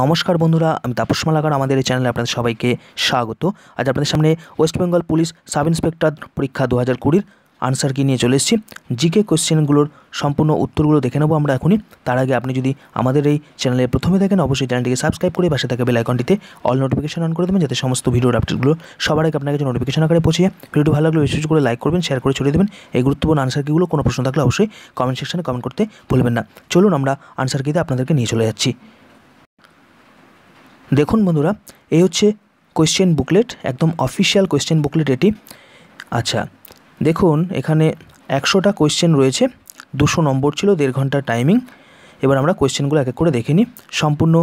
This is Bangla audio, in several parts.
নমস্কার বন্ধুরা আমি তাপস মালাকার আমাদের এই চ্যানেলে আপনাদের সবাইকে স্বাগত আজ আপনাদের সামনে West Bengal police sub inspector পরীক্ষা দু হাজার কুড়ির আনসার কি নিয়ে চলে এসেছি জিকে কোয়েশ্চেনগুলোর সম্পূর্ণ উত্তরগুলো দেখে নেবো আমরা এখনই তার আগে আপনি যদি আমাদের এই চ্যানেলে প্রথমে দেখেন অবশ্যই চ্যানেলটিকে সাবস্ক্রাইব করে পাশে থাকা বেল আইকনটিতে অল নোটিফিকেশন অন করে দেবেন যাতে সমস্ত ভিডিও আপডেটগুলো সবার আগে আপনার কাছে নোটিফিকেশন আকারে পৌঁছে ভিডিও ভালো লাগলে বিশেষ করে লাইক করবেন শেয়ার করে ছড়িয়ে দেবেন এই গুরুত্বপূর্ণ আনসার কিগুলো কোনো প্রশ্ন থাকলে অবশ্যই কমেন্ট সেকশনে কমেন্ট করতে ভুলবেন না চলুন আমরা আনসার কিতে আপনাদেরকে নিয়ে চলে যাচ্ছি দেখুন বন্ধুরা এই হচ্ছে কোয়েশ্চেন বুকলেট একদম অফিসিয়াল কোয়েশ্চেন বুকলেট এটি আচ্ছা দেখুন এখানে একশোটা কোয়েশ্চেন রয়েছে দুশো নম্বর ছিল দেড় ঘন্টার টাইমিং এবার আমরা কোয়েশ্চেনগুলো এক এক করে দেখে নিই সম্পূর্ণ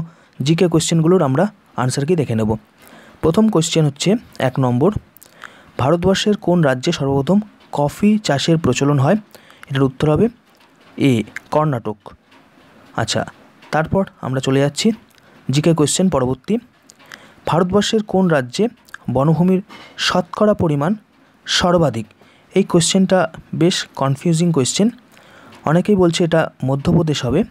জিকে কোয়েশ্চেনগুলোর আমরা আনসারকে দেখে নেব প্রথম কোয়েশ্চেন হচ্ছে এক নম্বর ভারতবর্ষের কোন রাজ্যে সর্বপ্রথম কফি চাষের প্রচলন হয় এটার উত্তর হবে এ কর্ণাটক আচ্ছা তারপর আমরা চলে যাচ্ছি জিকে কোয়েশ্চেন পরবর্তী ভারতবর্ষের কোন রাজ্যে বনভূমির শতকরা পরিমাণ সর্বাধিক এই কোয়েশ্চেনটা বেশ কনফিউজিং কোয়েশ্চেন অনেকেই বলছে এটা মধ্যপ্রদেশ হবে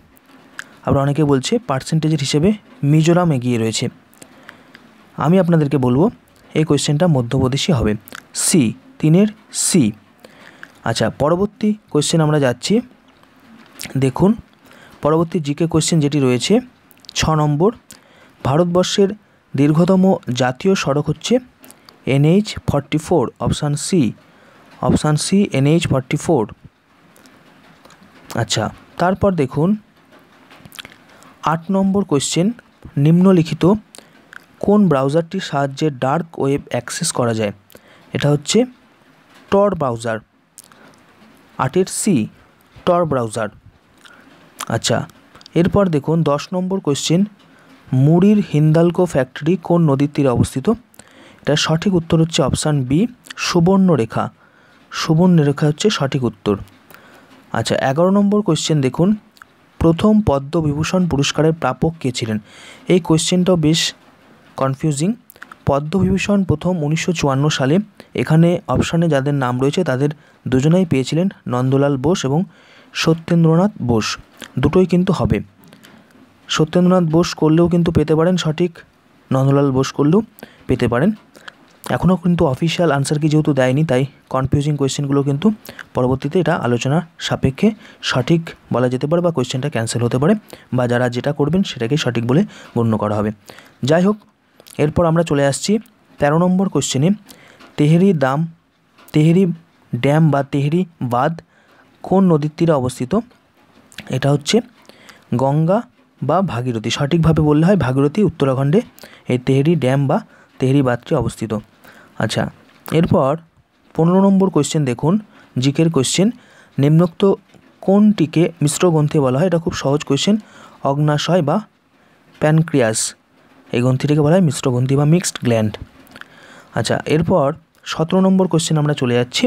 আবার অনেকে বলছে পার্সেন্টেজের হিসেবে মিজোরাম এগিয়ে রয়েছে আমি আপনাদেরকে বলবো এই কোয়েশ্চেনটা মধ্যপ্রদেশই হবে সি তিনের সি আচ্ছা পরবর্তী কোয়েশ্চেন আমরা যাচ্ছি দেখুন পরবর্তী জিকে কোয়েশ্চেন যেটি রয়েছে ছ নম্বর ভারতবর্ষের দীর্ঘতম জাতীয় সড়ক হচ্ছে NH forty four option C option C NH forty four আচ্ছা তারপর দেখুন আট নম্বর কোয়েশ্চেন নিম্নলিখিত কোন ব্রাউজারটির সাহায্যে ডার্ক ওয়েব অ্যাক্সেস করা যায় এটা হচ্ছে টর ব্রাউজার আটের সি টর ব্রাউজার আচ্ছা এরপর দেখুন দশ নম্বর কোশ্চেন মুড়ির হিন্দালকো ফ্যাক্টরি কোন নদীর তীরে অবস্থিত এটার সঠিক উত্তর হচ্ছে অপশান বি সুবর্ণরেখা সুবর্ণরেখা হচ্ছে সঠিক উত্তর আচ্ছা এগারো নম্বর কোশ্চেন দেখুন প্রথম পদ্মবিভূষণ পুরস্কারের প্রাপক কে ছিলেন এই কোশ্চেনটাও বেশ কনফিউজিং পদ্মবিভূষণ প্রথম উনিশশো সালে এখানে অপশানে যাদের নাম রয়েছে তাদের দুজনেই পেয়েছিলেন নন্দলাল বোস এবং সত্যেন্দ্রনাথ বোস দুটোই কিন্তু হবে সত্যেন্দ্রনাথ বোস করলেও কিন্তু পেতে পারেন সঠিক নন্দলাল বোস করলেও পেতে পারেন এখনও কিন্তু অফিসিয়াল আনসার কি যেহেতু দেয়নি তাই কনফিউজিং কোয়েশ্চেনগুলো কিন্তু পরবর্তীতে এটা আলোচনার সাপেক্ষে সঠিক বলা যেতে পারে বা কোয়েশ্চেনটা ক্যান্সেল হতে পারে বা যারা যেটা করবেন সেটাকে সঠিক বলে গণ্য করা হবে যাই হোক এরপর আমরা চলে আসছি ১৩ নম্বর কোয়েশ্চেনে তেহেরি দাম তেহেরি ড্যাম বা তেহেরি বাঁধ কোন নদীর তীরে অবস্থিত এটা হচ্ছে গঙ্গা বা ভাগীরথী সঠিকভাবে বললে হয় ভাগীরথী উত্তরাখণ্ডে এই তেহরি ড্যাম বা তেহরি বাঁধটি অবস্থিত আচ্ছা এরপর পনেরো নম্বর কোয়েশ্চেন দেখুন জিকের কোয়েশ্চেন নিম্নোক্ত কোনটিকে মিশ্র গ্রন্থি বলা হয় এটা খুব সহজ কোয়েশ্চেন অগ্নাশয় বা প্যানক্রিয়াস এই গ্রন্থিটিকে বলা হয় মিশ্র গ্রন্থি বা মিক্সড গ্ল্যান্ড আচ্ছা এরপর সতেরো নম্বর কোয়েশ্চেন আমরা চলে যাচ্ছি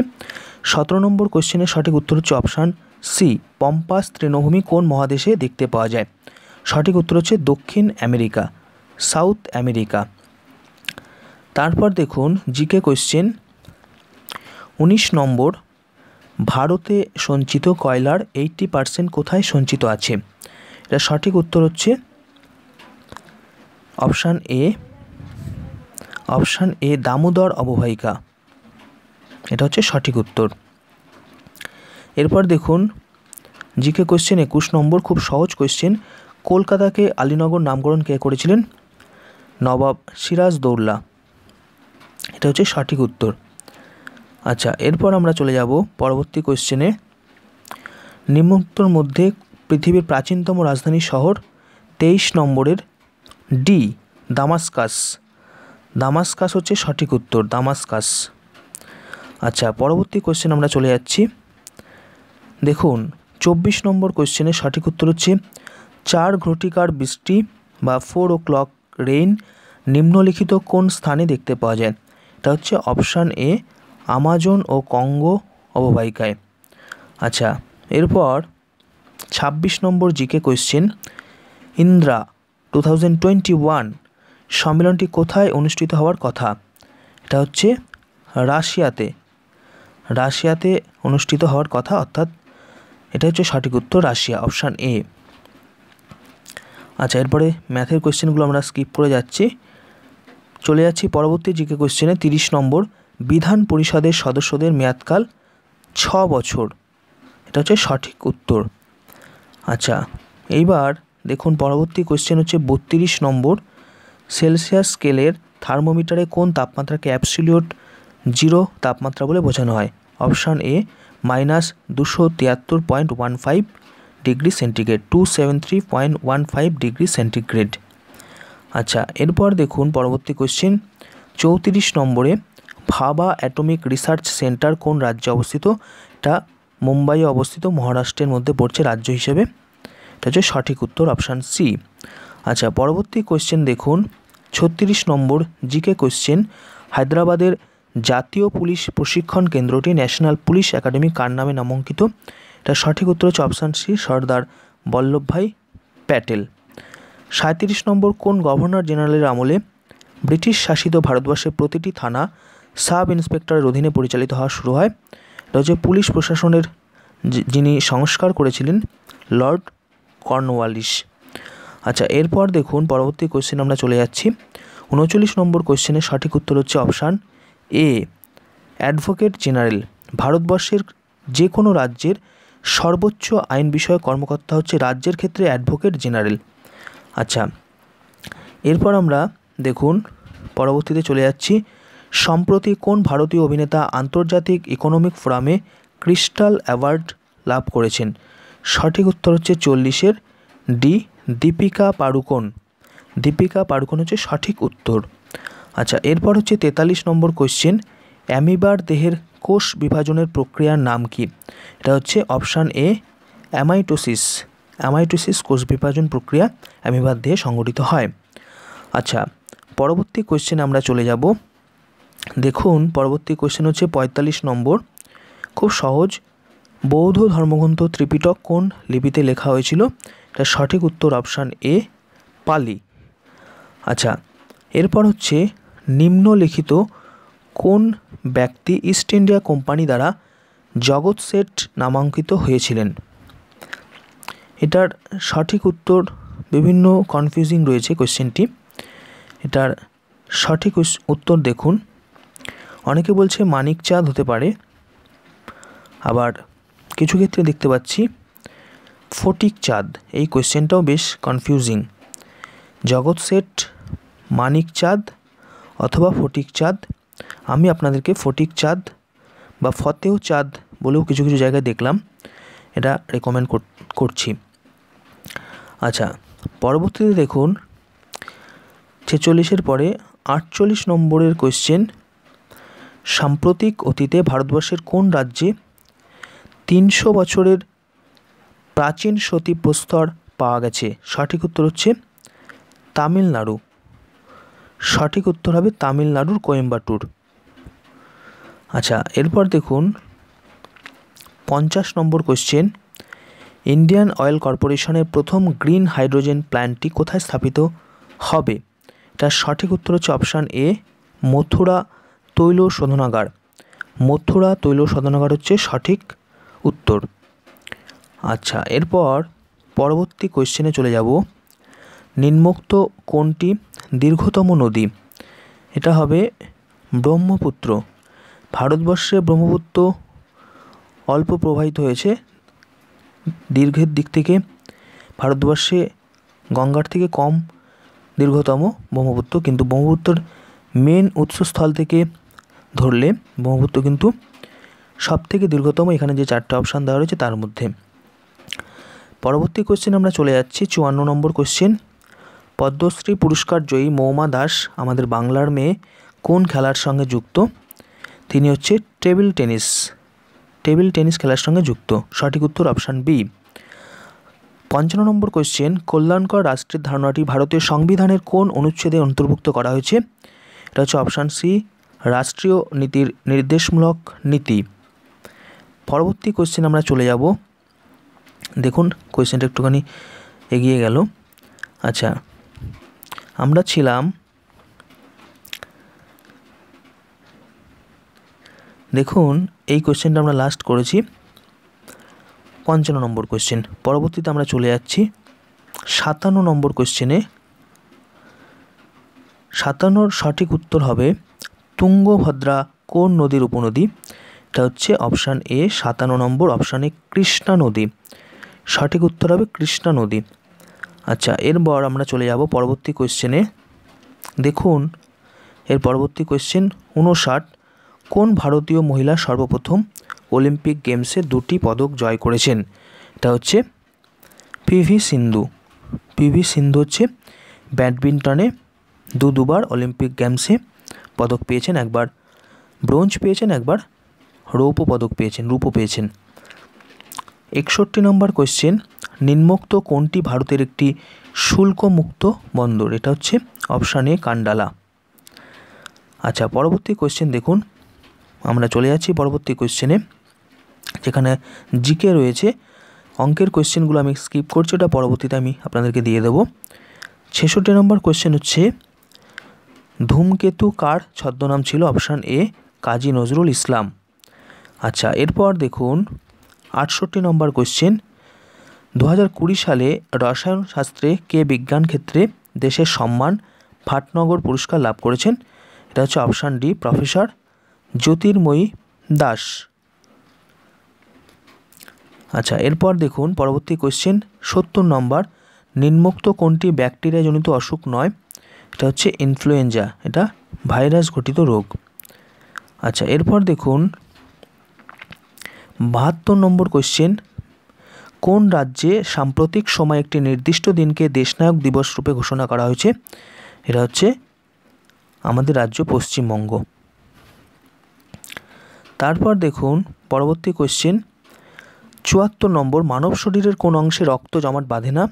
সতেরো নম্বর কোয়েশ্চেনের সঠিক উত্তর হচ্ছে অপশান সি পম্পাস তৃণভূমি কোন মহাদেশে দেখতে পাওয়া যায় সঠিক উত্তর হচ্ছে দক্ষিণ আমেরিকা সাউথ আমেরিকা তারপর দেখুন জিকে কোয়েশ্চেন উনিশ নম্বর ভারতে সঞ্চিত কয়লার এইটটি পার্সেন্ট কোথায় সঞ্চিত আছে এটা সঠিক উত্তর হচ্ছে option A option A Damodar অববাহিকা এটা হচ্ছে সঠিক উত্তর এরপর দেখুন জিকে কোয়েশ্চেন একুশ নম্বর খুব সহজ কোয়েশ্চেন কলকাতাকে আলীনগর নামকরণ কে করেছিলেন নবাব সিরাজ দৌল্লা এটা হচ্ছে সঠিক উত্তর আচ্ছা এরপর আমরা চলে যাব পরবর্তী কোয়েশ্চেনে নিম্নোক্তর মধ্যে পৃথিবীর প্রাচীনতম রাজধানী শহর তেইশ নম্বরের ডি দামাসকাস দামাসকাস হচ্ছে সঠিক উত্তর দামাসকাস আচ্ছা পরবর্তী কোয়েশ্চেন আমরা চলে যাচ্ছি দেখুন চব্বিশ নম্বর কোয়েশ্চেনের সঠিক উত্তর হচ্ছে চার ঘটিকার বৃষ্টি বা ফোর ও ক্লক রেইন নিম্নলিখিত কোন স্থানে দেখতে পাওয়া যায় এটা হচ্ছে অপশান এ আমাজন ও কঙ্গো অববাহিকায় আচ্ছা এরপর ২৬ নম্বর GK question Indra two thousand twenty one সম্মেলনটি কোথায় অনুষ্ঠিত হওয়ার কথা এটা হচ্ছে রাশিয়াতে রাশিয়াতে অনুষ্ঠিত হওয়ার কথা অর্থাৎ এটা হচ্ছে সঠিক উত্তর রাশিয়া অপশান এ আচ্ছা এরপরে ম্যাথের কোয়েশ্চেনগুলো আমরা স্কিপ করে যাচ্ছি চলে যাচ্ছি পরবর্তী জিকে কোয়েশ্চেনে তিরিশ নম্বর বিধান পরিষদের সদস্যদের মেয়াদকাল ছ বছর এটা হচ্ছে সঠিক উত্তর আচ্ছা এইবার দেখুন পরবর্তী কোয়েশ্চেন হচ্ছে বত্রিশ নম্বর সেলসিয়াস স্কেলের থার্মোমিটারে কোন তাপমাত্রাকে অ্যাবসিলিউট জিরো তাপমাত্রা বলে বোঝানো হয় অপশান এ মাইনাস দুশো তিয়াত্তর point one five degree centigrade two seven three point one five degree centigrade আচ্ছা এরপর দেখুন পরবর্তী কোশ্চেন চৌত্রিশ নম্বরে ভাবা অ্যাটমিক রিসার্চ সেন্টার কোন রাজ্যে অবস্থিত এটা মুম্বাইয়ে অবস্থিত মহারাষ্ট্রের মধ্যে পড়ছে রাজ্য হিসেবে এটা হচ্ছে সঠিক উত্তর অপশান সি আচ্ছা পরবর্তী কোশ্চেন দেখুন ছত্রিশ নম্বর জিকে কোশ্চেন হায়দ্রাবাদের জাতীয় পুলিশ প্রশিক্ষণ কেন্দ্রটি ন্যাশনাল পুলিশ একাডেমি কার নামে নামাঙ্কিত এটা সঠিক উত্তর হচ্ছে অপশান সি সর্দার বল্লভভাই প্যাটেল সাঁত্রিশ নম্বর কোন গভর্নর জেনারেলের আমলে ব্রিটিশ শাসিত ভারতবর্ষের প্রতিটি থানা সাব ইন্সপেক্টরের অধীনে পরিচালিত হওয়া শুরু হয় এটা হচ্ছে পুলিশ প্রশাসনের যিনি সংস্কার করেছিলেন লর্ড কর্নওয়ালিস আচ্ছা এরপর দেখুন পরবর্তী কোয়েশ্চেন আমরা চলে যাচ্ছি উনচল্লিশ নম্বর কোয়েশ্চেনের সঠিক উত্তর হচ্ছে অপশান এ অ্যাডভোকেট জেনারেল ভারতবর্ষের যে কোনো রাজ্যের সর্বোচ্চ আইন বিষয়ক কর্মকর্তা হচ্ছে রাজ্যের ক্ষেত্রে অ্যাডভোকেট জেনারেল আচ্ছা এরপর আমরা দেখুন পরবর্তীতে চলে যাচ্ছি সম্প্রতি কোন ভারতীয় অভিনেতা আন্তর্জাতিক ইকোনমিক ফোরামে ক্রিস্টাল অ্যাওয়ার্ড লাভ করেছেন সঠিক উত্তর হচ্ছে চল্লিশের ডি দীপিকা পাড়ুকোন দীপিকা পাড়ুকোন হচ্ছে সঠিক উত্তর আচ্ছা এরপর হচ্ছে তেতাল্লিশ নম্বর কোশ্চেন অ্যামিবার দেহের কোষ বিভাজনের প্রক্রিয়ার নাম কি এটা হচ্ছে অপশান এ অ্যামাইটোসিস অ্যামাইটোসিস কোষ বিভাজন প্রক্রিয়া অ্যামিবার দেহে সংগঠিত হয় আচ্ছা পরবর্তী কোশ্চেন আমরা চলে যাব দেখুন পরবর্তী কোশ্চেন হচ্ছে ৪৫ নম্বর খুব সহজ বৌদ্ধ ধর্মগ্রন্থ ত্রিপিটক কোন লিপিতে লেখা হয়েছিল এটা সঠিক উত্তর অপশান এ পালি আচ্ছা এরপর হচ্ছে নিম্নলিখিত কোন ব্যক্তি ইস্ট ইন্ডিয়া কোম্পানি দ্বারা জগৎ সেট নামাঙ্কিত হয়েছিলেন এটার সঠিক উত্তর বিভিন্ন কনফিউজিং রয়েছে কোয়েশ্চেনটি এটার সঠিক উত্তর দেখুন অনেকে বলছে মানিক চাঁদ হতে পারে আবার কিছু ক্ষেত্রে দেখতে পাচ্ছি ফটিক চাঁদ এই কোয়েশ্চেনটাও বেশ কনফিউজিং জগৎ সেট মানিক চাঁদ অথবা ফটিক চাঁদ আমি আপনাদেরকে ফটিক চাঁদ বা ফতেও চাঁদ বলেও কিছু কিছু জায়গায় দেখলাম এটা রেকমেন্ড করছি আচ্ছা পরবর্তীতে দেখুন ছেচল্লিশের পরে আটচল্লিশ নম্বরের কোয়েশ্চেন সাম্প্রতিক অতীতে ভারতবর্ষের কোন রাজ্যে তিনশো বছরের প্রাচীন সতী প্রস্তর পাওয়া গেছে সঠিক উত্তর হচ্ছে তামিলনাড়ু সঠিক উত্তর হবে তামিলনাড়ুর কোয়েম্বাটুর আচ্ছা এরপর দেখুন পঞ্চাশ নম্বর কোশ্চেন ইন্ডিয়ান অয়েল কর্পোরেশনের প্রথম গ্রিন হাইড্রোজেন প্ল্যান্টটি কোথায় স্থাপিত হবে তার সঠিক উত্তর হচ্ছে অপশান এ মথুরা তৈল শোধনাগার মথুরা তৈল শোধনাগার হচ্ছে সঠিক উত্তর আচ্ছা এরপর পরবর্তী কোয়েশ্চেনে চলে যাব নিম্নোক্ত কোনটি দীর্ঘতম নদী এটা হবে ব্রহ্মপুত্র ভারতবর্ষে ব্রহ্মপুত্র অল্প প্রবাহিত হয়েছে দীর্ঘের দিক থেকে ভারতবর্ষে গঙ্গার থেকে কম দীর্ঘতম ব্রহ্মপুত্র কিন্তু ব্রহ্মপুত্রের মেন উৎসস্থল থেকে ধরলে ব্রহ্মপুত্র কিন্তু সব থেকে দীর্ঘতম এখানে যে চারটে অপশান দেওয়া রয়েছে তার মধ্যে পরবর্তী কোশ্চেন আমরা চলে যাচ্ছি চুয়ান্ন নম্বর কোশ্চেন পদ্মশ্রী পুরস্কার জয়ী মৌমা দাস আমাদের বাংলার মেয়ে কোন খেলার সঙ্গে যুক্ত তিনি হচ্ছে টেবিল টেনিস টেবিল টেনিস খেলার সঙ্গে যুক্ত সঠিক উত্তর অপশান বি পঞ্চান্ন নম্বর কোশ্চেন কল্যাণকর রাষ্ট্রের ধারণাটি ভারতীয় সংবিধানের কোন অনুচ্ছেদে অন্তর্ভুক্ত করা হয়েছে এটা হচ্ছে অপশান সি রাষ্ট্রীয় নীতির নির্দেশমূলক নীতি পরবর্তী কোশ্চেন আমরা চলে যাব দেখুন কোয়েশ্চেনটা একটুখানি এগিয়ে গেল আচ্ছা আমরা ছিলাম দেখুন এই কোশ্চেনটা আমরা লাস্ট করেছি পঞ্চান্ন নম্বর কোশ্চেন পরবর্তীতে আমরা চলে যাচ্ছি সাতান্ন নম্বর কোশ্চেনে সাতান্নর সঠিক উত্তর হবে তুঙ্গভদ্রা কোন নদীর উপনদী এটা হচ্ছে অপশান এ সাতান্ন নম্বর অপশানে কৃষ্ণা নদী সঠিক উত্তর হবে কৃষ্ণা নদী আচ্ছা এরপর আমরা চলে যাব পরবর্তী কোয়েশ্চেনে দেখুন এর পরবর্তী কোয়েশ্চেন উনষাট কোন ভারতীয় মহিলা সর্বপ্রথম অলিম্পিক গেমসে দুটি পদক জয় করেছেন এটা হচ্ছে পিভি সিন্ধু পিভি সিন্ধু হচ্ছে ব্যাডমিন্টনে দু দুবার অলিম্পিক গেমসে পদক পেয়েছেন একবার ব্রোঞ্জ পেয়েছেন একবার রৌপ্য পদক পেয়েছেন রূপ পেয়েছেন একষট্টি নম্বর কোয়েশ্চেন নিম্নোক্ত কোনটি ভারতের একটি শুল্কমুক্ত বন্দর এটা হচ্ছে অপশান এ কান্ডালা আচ্ছা পরবর্তী কোয়েশ্চেন দেখুন আমরা চলে যাচ্ছি পরবর্তী কোয়েশ্চেনে যেখানে জিকে রয়েছে অঙ্কের কোয়েশ্চেনগুলো আমি স্কিপ করছি ওটা পরবর্তীতে আমি আপনাদেরকে দিয়ে দেবো ছেষট্টি নম্বর কোয়েশ্চেন হচ্ছে ধূমকেতু কার ছদ্মনাম ছিল অপশান এ কাজী নজরুল ইসলাম আচ্ছা এরপর দেখুন আটষট্টি নম্বর কোয়েশ্চেন দু সালে রসায়ন শাস্ত্রে কে বিজ্ঞান ক্ষেত্রে দেশের সম্মান ফাটনগর পুরস্কার লাভ করেছেন এটা হচ্ছে option D professor Jyotirmoyee Das আচ্ছা এরপর দেখুন পরবর্তী কোশ্চেন সত্তর নম্বর নিম্মুক্ত কোনটি ব্যাকটেরিয়াজনিত অসুখ নয় এটা হচ্ছে ইনফ্লুয়েঞ্জা এটা ভাইরাস ঘটিত রোগ আচ্ছা এরপর দেখুন বাহাত্তর নম্বর কোয়েশ্চেন কোন রাজ্যে সাম্প্রতিক সময় একটি নির্দিষ্ট দিনকে দেশনায়ক দিবস রূপে ঘোষণা করা হয়েছে এটা হচ্ছে আমাদের রাজ্য পশ্চিমবঙ্গ তারপর দেখুন পরবর্তী কোশ্চেন চুয়াত্তর নম্বর মানব শরীরের কোন অংশে রক্ত জমাট বাঁধে না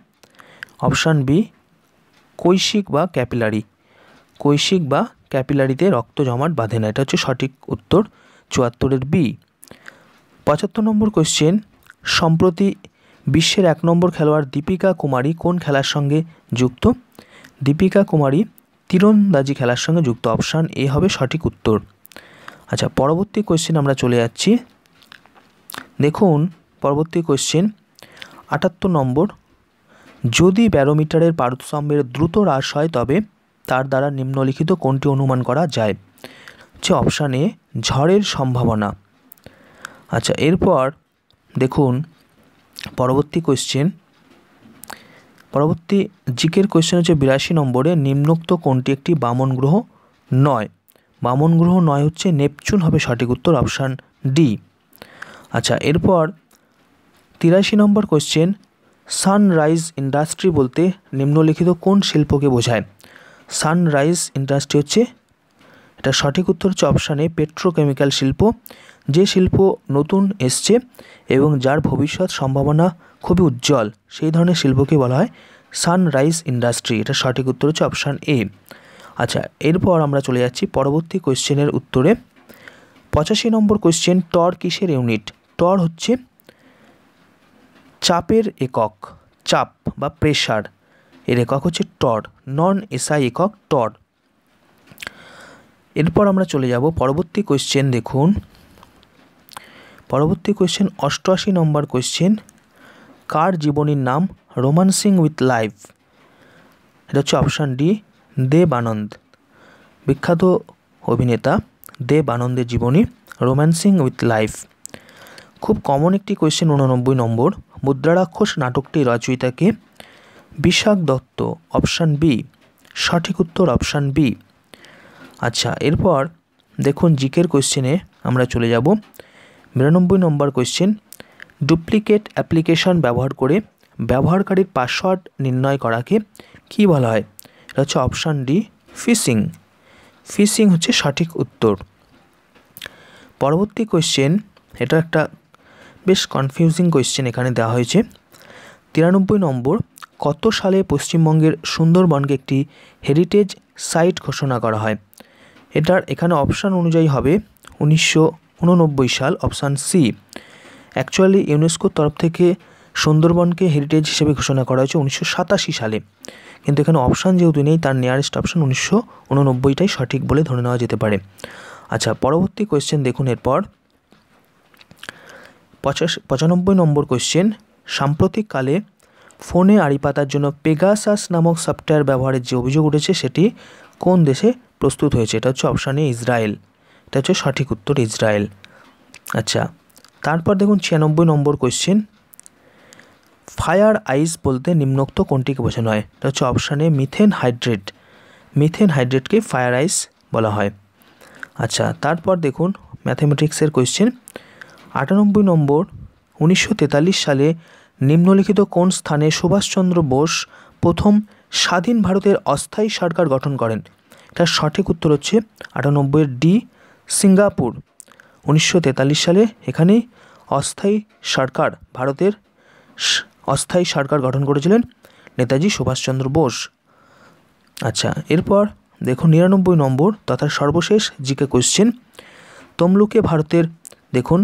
অপশান বি কৈশিক বা ক্যাপিলারি কৈশিক বা ক্যাপিলারিতে রক্ত জমাট বাঁধে না এটা হচ্ছে সঠিক উত্তর চুয়াত্তরের বি পঁচাত্তর নম্বর কোশ্চেন সম্প্রতি বিশ্বের এক নম্বর খেলোয়াড় দীপিকা কুমারী কোন খেলার সঙ্গে যুক্ত দীপিকা কুমারী তীরন্দাজি খেলার সঙ্গে যুক্ত অপশান এ হবে সঠিক উত্তর আচ্ছা পরবর্তী কোয়েশ্চেন আমরা চলে যাচ্ছি দেখুন পরবর্তী কোয়েশ্চেন আটাত্তর নম্বর যদি ব্যারোমিটারের পারস্তম্ভের দ্রুত হ্রাস হয় তবে তার দ্বারা নিম্নলিখিত কোনটি অনুমান করা যায় হচ্ছে অপশান এ ঝড়ের সম্ভাবনা আচ্ছা এরপর দেখুন পরবর্তী কোয়েশ্চেন পরবর্তী জিকের কোয়েশ্চেন হচ্ছে বিরাশি নম্বরে নিম্নোক্ত কোনটি একটি বামন গ্রহ নয় বামন গ্রহ নয় হচ্ছে নেপচুন হবে সঠিক উত্তর অপশান ডি আচ্ছা এরপর তিরাশি নম্বর কোয়েশ্চেন সানরাইজ ইন্ডাস্ট্রি বলতে নিম্নলিখিত কোন শিল্পকে বোঝায় সানরাইজ ইন্ডাস্ট্রি হচ্ছে এটা সঠিক উত্তর হচ্ছে অপশানে পেট্রোকেমিক্যাল শিল্প যে শিল্প নতুন এসছে এবং যার ভবিষ্যৎ সম্ভাবনা খুবই উজ্জ্বল সেই ধরনের শিল্পকে বলা হয় সানরাইজ ইন্ডাস্ট্রি এটা সঠিক উত্তর হচ্ছে অপশান এ আচ্ছা এরপর আমরা চলে যাচ্ছি পরবর্তী কোয়েশ্চেনের উত্তরে পঁচাশি নম্বর কোয়েশ্চেন টর কিসের ইউনিট টর হচ্ছে চাপের একক চাপ বা প্রেশার এর একক হচ্ছে টর নন এসআই একক টর এরপর আমরা চলে যাব পরবর্তী কোয়েশ্চেন দেখুন পরবর্তী কোয়েশ্চেন অষ্টআশি নম্বর কোয়েশ্চেন কার জীবনীর নাম রোমান্সিং উইথ লাইফ এটা হচ্ছে অপশান ডি দেব আনন্দ বিখ্যাত অভিনেতা দেব আনন্দের জীবনী রোম্যান্সিং উইথ লাইফ খুব কমন একটি কোয়েশ্চেন উননব্বই নম্বর মুদ্রারাক্ষস নাটকটি রচয়িতাকে বিশাখ দত্ত অপশান বি সঠিক উত্তর অপশান বি আচ্ছা এরপর দেখুন জিকের কোয়েশ্চেনে আমরা চলে যাব নিরানব্বই নম্বর কোয়েশ্চেন ডুপ্লিকেট অ্যাপ্লিকেশন ব্যবহার করে ব্যবহারকারীর পাসওয়ার্ড নির্ণয় করাকে কি বলা হয় এটা হচ্ছে অপশান ডি ফিশিং ফিশিং হচ্ছে সঠিক উত্তর পরবর্তী কোয়েশ্চেন এটা একটা বেশ কনফিউজিং কোয়েশ্চেন এখানে দেওয়া হয়েছে তিরানব্বই নম্বর কত সালে পশ্চিমবঙ্গের সুন্দরবনকে একটি হেরিটেজ সাইট ঘোষণা করা হয় এটার এখানে অপশান অনুযায়ী হবে উনিশশো উননব্বই সাল অপশান সি অ্যাকচুয়ালি ইউনেস্কোর তরফ থেকে সুন্দরবনকে হেরিটেজ হিসেবে ঘোষণা করা হয়েছে উনিশশো সালে কিন্তু এখানে অপশান যেহেতু নেই তার নিয়ারেস্ট অপশান উনিশশো উননব্বইটাই সঠিক বলে ধরে নেওয়া যেতে পারে আচ্ছা পরবর্তী কোয়েশ্চেন দেখুন এরপর পঁচাশ পঁচানব্বই নম্বর কোয়েশ্চেন সাম্প্রতিককালে ফোনে আড়ি পাতার জন্য পেগাসাস নামক সফটওয়্যার ব্যবহারের যে অভিযোগ উঠেছে সেটি কোন দেশে প্রস্তুত হয়েছে এটা হচ্ছে অপশানে ইসরায়েল এটা হচ্ছে সঠিক উত্তর ইসরায়েল আচ্ছা তারপর দেখুন ছিয়ানব্বই নম্বর কোয়েশ্চেন ফায়ার আইস বলতে নিম্নোক্ত কোনটিকে বোঝানো হয় এটা হচ্ছে অপশানে মিথেন হাইড্রেট মিথেন হাইড্রেটকে ফায়ার আইস বলা হয় আচ্ছা তারপর দেখুন ম্যাথামেটিক্সের কোয়েশ্চেন আটানব্বই নম্বর উনিশশো সালে নিম্নলিখিত কোন স্থানে সুভাষচন্দ্র বোস প্রথম স্বাধীন ভারতের অস্থায়ী সরকার গঠন করেন তার সঠিক উত্তর হচ্ছে আটানব্বইয়ের ডি সিঙ্গাপুর উনিশশো সালে এখানে অস্থায়ী সরকার ভারতের অস্থায়ী সরকার গঠন করেছিলেন নেতাজি সুভাষচন্দ্র বোস আচ্ছা এরপর দেখুন নিরানব্বই নম্বর তথা সর্বশেষ জিকে কোশ্চেন তমলুকে ভারতের দেখুন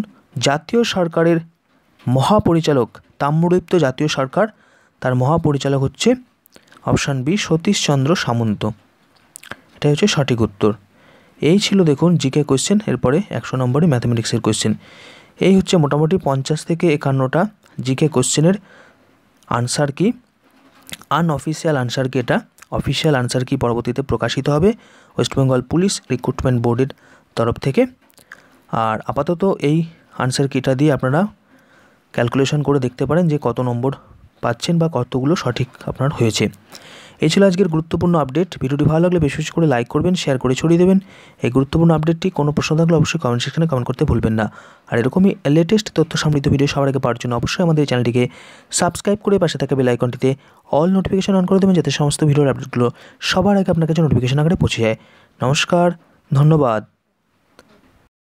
জাতীয় সরকারের মহাপরিচালক তাম্রদীপ্ত জাতীয় সরকার তার মহাপরিচালক হচ্ছে অপশান বি সতীশচন্দ্র সামন্ত এটাই হচ্ছে সঠিক উত্তর এই ছিল দেখুন জিকে কোয়েশ্চেন এরপরে একশো নম্বরে ম্যাথামেটিক্সের কোয়েশ্চেন এই হচ্ছে মোটামুটি পঞ্চাশ থেকে একান্নটা জিকে কোয়েশ্চেনের আনসার কি আনঅফিসিয়াল আনসার কি এটা অফিসিয়াল আনসার কি পরবর্তীতে প্রকাশিত হবে ওয়েস্টবেঙ্গল পুলিশ রিক্রুটমেন্ট বোর্ডের তরফ থেকে আর আপাতত এই আনসার কিটা দিয়ে আপনারা ক্যালকুলেশন করে দেখতে পারেন যে কত নম্বর পাচ্ছেন বা কতগুলো সঠিক আপনার হয়েছে এই ছিল আজকের গুরুত্বপূর্ণ আপডেট ভিডিওটি ভালো লাগলে বেশি বেশি করে লাইক করবেন শেয়ার করে ছড়িয়ে দেবেন এই গুরুত্বপূর্ণ আপডেটটি কোনো প্রশ্ন থাকলে অবশ্যই কমেন্ট সেকশনে কমেন্ট করতে ভুলবেন না আর এরকমই লেটেস্ট তথ্য সমৃদ্ধ ভিডিও সবার আগে পাওয়ার জন্য অবশ্যই আমাদের চ্যানেলটিকে সাবস্ক্রাইব করে পাশে থাকা বেল আইকনটিতে অল নোটিফিকেশন অন করে দেবেন যাতে সমস্ত ভিডিওর আপডেটগুলো সবার আগে আপনার কাছে নোটিফিকেশন আকারে পৌঁছে যায় নমস্কার ধন্যবাদ